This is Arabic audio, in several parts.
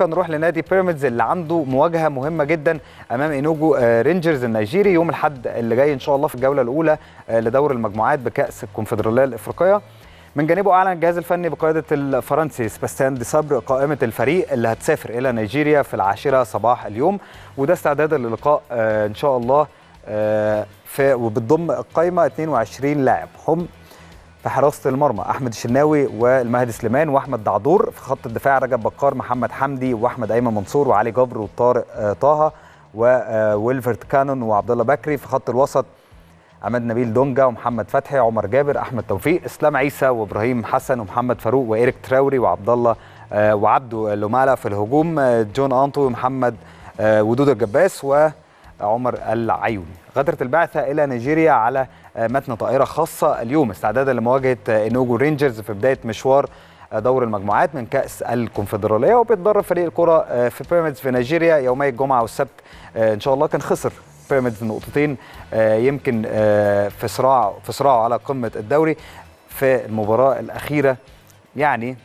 نروح لنادي بيراميدز اللي عنده مواجهه مهمه جدا امام انوجو آه، رينجرز النيجيري يوم الاحد اللي جاي ان شاء الله في الجوله الاولى آه، لدور المجموعات بكاس الكونفدراليه الافريقيه من جانبه اعلن الجهاز الفني بقياده الفرنسي سباستيان دي صبر قائمه الفريق اللي هتسافر الى نيجيريا في العاشره صباح اليوم وده استعدادا للقاء آه، ان شاء الله في وبتضم القائمه 22 لاعب هم في حراسه المرمى احمد الشناوي والمهدي سليمان واحمد دعدور في خط الدفاع رجب بكار محمد حمدي واحمد ايمن منصور وعلي جبر وطارق آه، طه وويلفرت آه، كانون وعبد الله بكري في خط الوسط عماد نبيل دونجا ومحمد فتحي عمر جابر احمد توفيق اسلام عيسى وابراهيم حسن ومحمد فاروق وإيريك تراوري وعبد الله آه، وعبده لومالا في الهجوم جون انتو ومحمد ودود الجباس وعمر العيوني غادرت البعثه الى نيجيريا على متن طائره خاصه اليوم استعدادا لمواجهه انوجو رينجرز في بدايه مشوار دور المجموعات من كأس الكونفدرالية وبيتدرب فريق الكرة آه، في بيراميدز في نيجيريا يومي الجمعة والسبت آه، إن شاء الله كان خسر بيراميدز نقطتين آه، يمكن في صراع في صراعه على قمة الدوري في المباراة الأخيرة يعني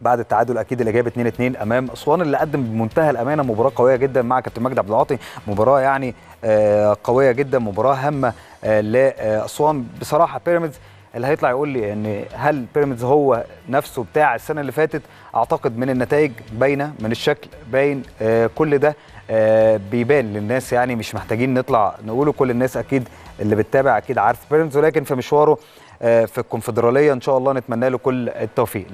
بعد التعادل اكيد اللي جاب 2 2 امام اسوان اللي قدم بمنتهى الامانه مباراه قويه جدا مع كابتن مجدي عبد العاطي مباراه يعني آه، قويه جدا مباراه هامه آه، لاسوان بصراحه بيراميدز اللي هيطلع يقول لي ان هل بيراميدز هو نفسه بتاع السنه اللي فاتت اعتقد من النتائج باينه من الشكل باين آه، كل ده بيبان للناس يعني مش محتاجين نطلع نقوله كل الناس اكيد اللي بتتابع اكيد عارف بيراميدز ولكن في مشواره في الكونفدراليه ان شاء الله نتمنى له كل التوفيق